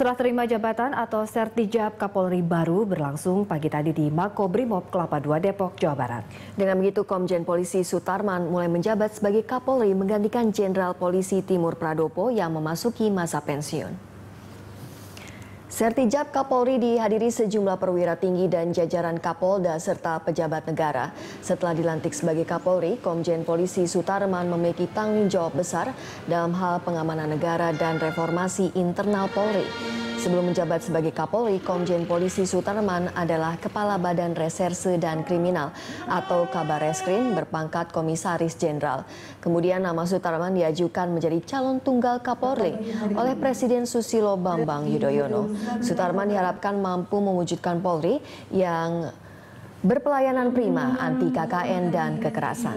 Serah terima jabatan atau sertijab Kapolri baru berlangsung pagi tadi di Makobrimob Kelapa II Depok, Jawa Barat. Dengan begitu Komjen Polisi Sutarman mulai menjabat sebagai Kapolri menggantikan Jenderal Polisi Timur Pradopo yang memasuki masa pensiun. Sertijab Kapolri dihadiri sejumlah perwira tinggi dan jajaran Kapolda serta pejabat negara. Setelah dilantik sebagai Kapolri, Komjen Polisi Sutarman memiliki tanggung jawab besar dalam hal pengamanan negara dan reformasi internal Polri. Sebelum menjabat sebagai Kapolri, Komjen Polisi Sutarman adalah Kepala Badan Reserse dan Kriminal atau Kabareskrim berpangkat Komisaris Jenderal. Kemudian nama Sutarman diajukan menjadi calon tunggal Kapolri oleh Presiden Susilo Bambang Yudhoyono. Sutarman diharapkan mampu mewujudkan Polri yang berpelayanan prima anti KKN dan kekerasan.